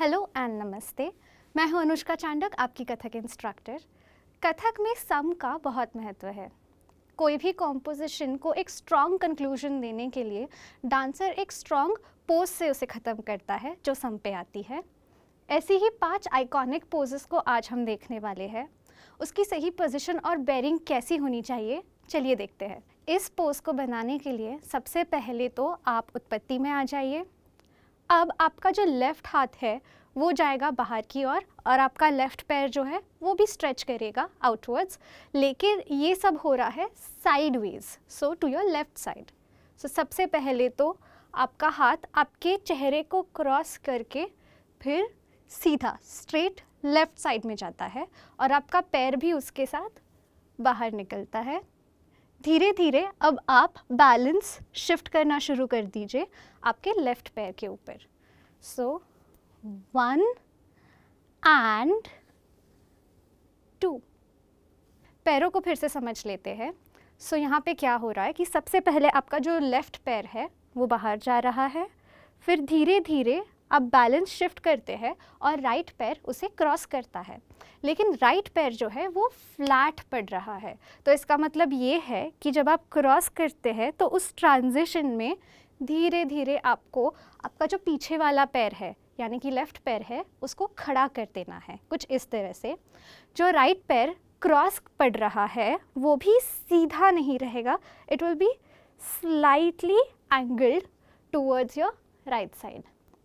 Hello and नमस्ते मैं हूं अनुष्का चांडक आपकी कथक इंस्ट्रक्टर कथक में सम का बहुत महत्व है कोई भी कॉम्पोजिशन को एक स्ट्रॉन्ग कंक्लूजन देने के लिए डांसर एक स्ट्रॉन्ग पोज से उसे ख़त्म करता है जो सम पे आती है ऐसी ही पांच आइकॉनिक पोजेस को आज हम देखने वाले हैं उसकी सही पोजिशन और बैरिंग कैसी होनी चाहिए चलिए देखते हैं इस पोज को बनाने के लिए सबसे पहले तो आप उत्पत्ति में आ जाइए अब आपका जो लेफ़्ट हाथ है वो जाएगा बाहर की ओर और, और आपका लेफ़्ट पैर जो है वो भी स्ट्रेच करेगा आउटवर्ड्स लेकिन ये सब हो रहा है sideways so to your left side so सबसे पहले तो आपका हाथ आपके चेहरे को क्रॉस करके फिर सीधा स्ट्रेट लेफ़्ट साइड में जाता है और आपका पैर भी उसके साथ बाहर निकलता है धीरे धीरे अब आप बैलेंस शिफ्ट करना शुरू कर दीजिए आपके लेफ्ट पैर के ऊपर सो वन एंड टू पैरों को फिर से समझ लेते हैं सो so, यहाँ पे क्या हो रहा है कि सबसे पहले आपका जो लेफ़्ट पैर है वो बाहर जा रहा है फिर धीरे धीरे आप बैलेंस शिफ्ट करते हैं और राइट पैर उसे क्रॉस करता है लेकिन राइट पैर जो है वो फ्लैट पड़ रहा है तो इसका मतलब ये है कि जब आप क्रॉस करते हैं तो उस ट्रांजिशन में धीरे धीरे आपको आपका जो पीछे वाला पैर है यानी कि लेफ़्ट पैर है उसको खड़ा कर देना है कुछ इस तरह से जो राइट पैर क्रॉस पड़ रहा है वो भी सीधा नहीं रहेगा it will be slightly angled towards your right side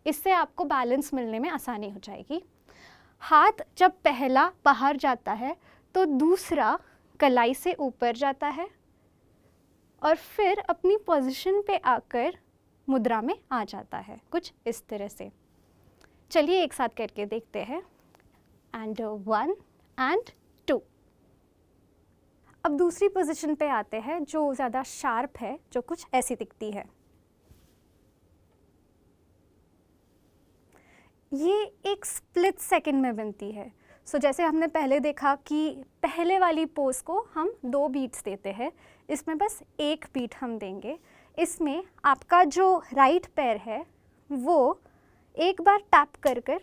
इससे आपको बैलेंस मिलने में आसानी हो जाएगी हाथ जब पहला बाहर जाता है तो दूसरा कलाई से ऊपर जाता है और फिर अपनी पोजीशन पे आकर मुद्रा में आ जाता है कुछ इस तरह से चलिए एक साथ करके देखते हैं एंड वन एंड टू अब दूसरी पोजीशन पे आते हैं जो ज़्यादा शार्प है जो कुछ ऐसी दिखती है ये एक स्प्लिट सेकंड में बनती है सो so, जैसे हमने पहले देखा कि पहले वाली पोज को हम दो बीट्स देते हैं इसमें बस एक बीट हम देंगे इसमें आपका जो राइट पैर है वो एक बार टैप कर कर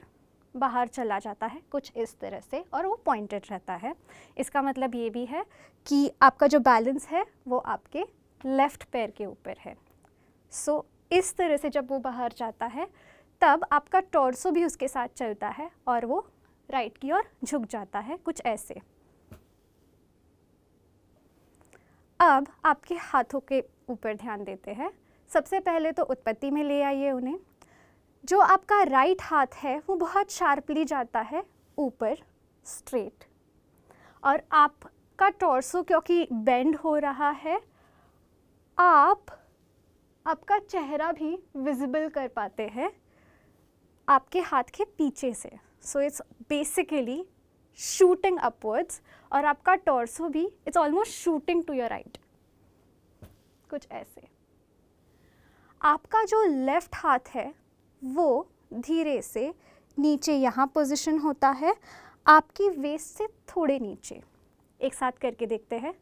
बाहर चला जाता है कुछ इस तरह से और वो पॉइंटेड रहता है इसका मतलब ये भी है कि आपका जो बैलेंस है वो आपके लेफ़्ट पैर के ऊपर है सो so, इस तरह से जब वो बाहर जाता है तब आपका टॉर्सो भी उसके साथ चलता है और वो राइट की ओर झुक जाता है कुछ ऐसे अब आपके हाथों के ऊपर ध्यान देते हैं सबसे पहले तो उत्पत्ति में ले आइए उन्हें जो आपका राइट हाथ है वो बहुत शार्पली जाता है ऊपर स्ट्रेट और आपका टॉर्सो क्योंकि बेंड हो रहा है आप आपका चेहरा भी विजिबल कर पाते हैं आपके हाथ के पीछे से so it's basically shooting upwards और आपका टॉर्सो भी it's almost shooting to your right कुछ ऐसे आपका जो लेफ़्ट हाथ है वो धीरे से नीचे यहाँ पोजिशन होता है आपकी वेस्ट से थोड़े नीचे एक साथ करके देखते हैं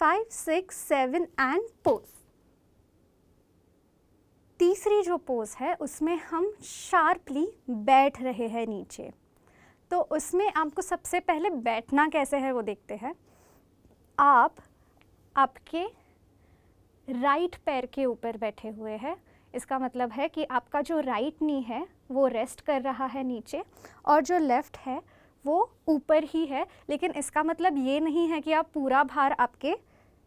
five six seven and post तीसरी जो पोज है उसमें हम शार्पली बैठ रहे हैं नीचे तो उसमें आपको सबसे पहले बैठना कैसे है वो देखते हैं आप आपके राइट पैर के ऊपर बैठे हुए हैं इसका मतलब है कि आपका जो राइट नी है वो रेस्ट कर रहा है नीचे और जो लेफ़्ट है वो ऊपर ही है लेकिन इसका मतलब ये नहीं है कि आप पूरा भार आपके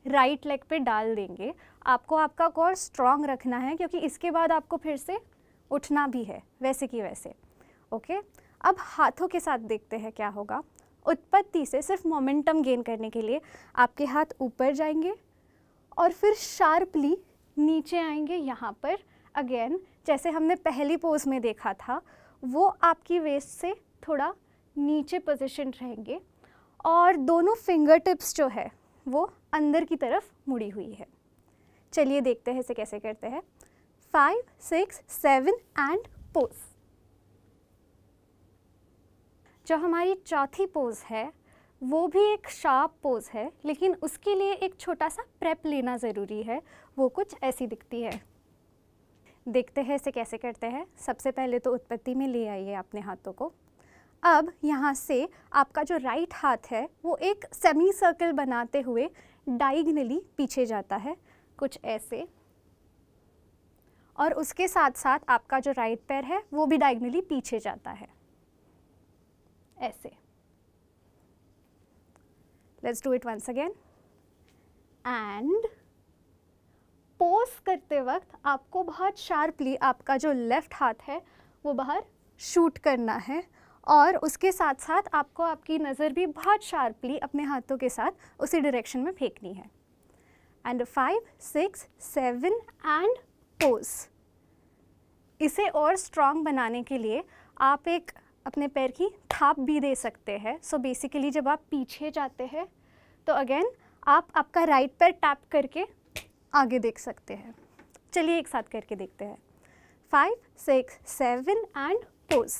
राइट लेग पे डाल देंगे आपको आपका कोर स्ट्रॉन्ग रखना है क्योंकि इसके बाद आपको फिर से उठना भी है वैसे कि वैसे ओके अब हाथों के साथ देखते हैं क्या होगा उत्पत्ति से सिर्फ मोमेंटम गेन करने के लिए आपके हाथ ऊपर जाएंगे और फिर शार्पली नीचे आएंगे यहाँ पर अगेन जैसे हमने पहली पोज में देखा था वो आपकी वेस्ट से थोड़ा नीचे पोजिशन रहेंगे और दोनों फिंगर टिप्स जो है वो अंदर की तरफ मुड़ी हुई है चलिए देखते हैं इसे कैसे करते हैं five six seven and pose जो हमारी चौथी पोज है वो भी एक शार्प पोज है लेकिन उसके लिए एक छोटा सा प्रेप लेना ज़रूरी है वो कुछ ऐसी दिखती है देखते हैं इसे कैसे करते हैं सबसे पहले तो उत्पत्ति में ले आइए अपने हाथों को अब यहाँ से आपका जो राइट हाथ है वो एक सेमी सर्कल बनाते हुए डाइगनली पीछे जाता है कुछ ऐसे और उसके साथ साथ आपका जो राइट पैर है वो भी डाइगनली पीछे जाता है ऐसे let's do it once again and pose करते वक्त आपको बहुत शार्पली आपका जो लेफ़्ट हाथ है वो बाहर शूट करना है और उसके साथ साथ आपको आपकी नज़र भी बहुत शार्पली अपने हाथों के साथ उसी डायरेक्शन में फेंकनी है and five six seven and pose इसे और स्ट्रॉन्ग बनाने के लिए आप एक अपने पैर की थाप भी दे सकते हैं सो बेसिकली जब आप पीछे जाते हैं तो अगेन आप आपका राइट पैर टैप करके आगे देख सकते हैं चलिए एक साथ करके देखते हैं five six seven and pose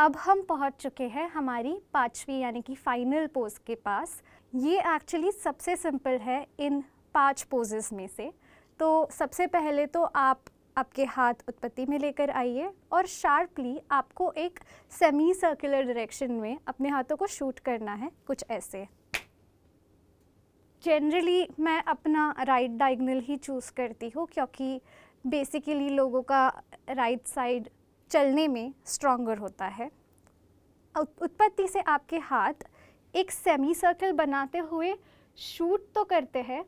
अब हम पहुंच चुके हैं हमारी पाँचवीं यानी कि फाइनल पोज के पास ये एक्चुअली सबसे सिंपल है इन पांच पोजेस में से तो सबसे पहले तो आप आपके हाथ उत्पत्ति में लेकर आइए और शार्पली आपको एक सेमी सर्कुलर डायरेक्शन में अपने हाथों को शूट करना है कुछ ऐसे जनरली मैं अपना राइट डाइगनल ही चूज़ करती हूँ क्योंकि बेसिकली लोगों का राइट साइड चलने में स्ट्रॉन्गर होता है उत्पत्ति से आपके हाथ एक सेमी सर्कल बनाते हुए शूट तो करते हैं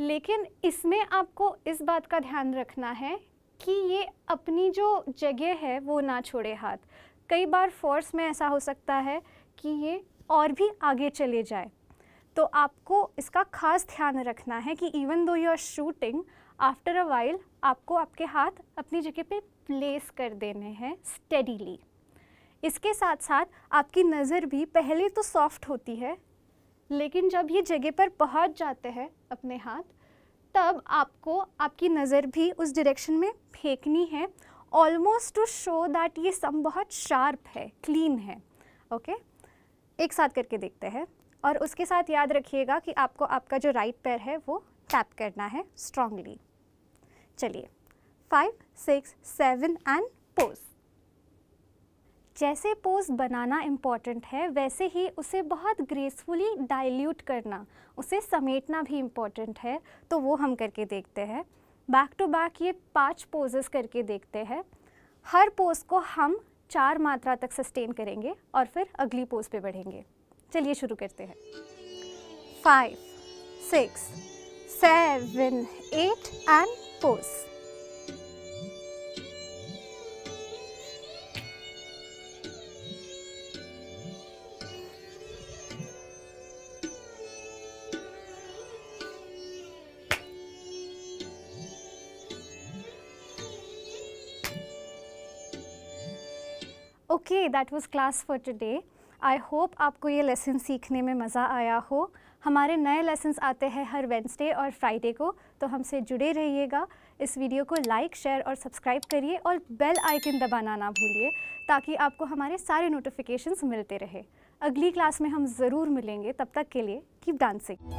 लेकिन इसमें आपको इस बात का ध्यान रखना है कि ये अपनी जो जगह है वो ना छोड़े हाथ कई बार फोर्स में ऐसा हो सकता है कि ये और भी आगे चले जाए तो आपको इसका खास ध्यान रखना है कि even though you are shooting after a while आपको आपके हाथ अपनी जगह पे प्लेस कर देने हैं स्टेडीली इसके साथ साथ आपकी नज़र भी पहले तो सॉफ्ट होती है लेकिन जब ये जगह पर पहुंच जाते हैं अपने हाथ तब आपको आपकी नज़र भी उस डायरेक्शन में फेंकनी है ऑलमोस्ट टू शो दैट ये सम बहुत शार्प है क्लीन है ओके okay? एक साथ करके देखते हैं और उसके साथ याद रखिएगा कि आपको आपका जो राइट पैर है वो टैप करना है स्ट्रांगली चलिए five six seven and pose जैसे पोज बनाना इम्पॉर्टेंट है वैसे ही उसे बहुत ग्रेसफुली डाइल्यूट करना उसे समेटना भी इम्पॉर्टेंट है तो वो हम करके देखते हैं बैक टू बैक ये पांच पोजेस करके देखते हैं हर पोज को हम चार मात्रा तक सस्टेन करेंगे और फिर अगली पोज पे बढ़ेंगे चलिए शुरू करते हैं five six seven eight and pose okay that was class for today I hope आपको ये लेसन सीखने में मज़ा आया हो हमारे नए लेसन्स आते हैं हर वेंसडे और फ्राइडे को तो हमसे जुड़े रहिएगा इस वीडियो को लाइक शेयर और सब्सक्राइब करिए और बेल आइकन दबाना ना भूलिए ताकि आपको हमारे सारे नोटिफिकेशंस मिलते रहे अगली क्लास में हम ज़रूर मिलेंगे तब तक के लिए कीप डांसिंग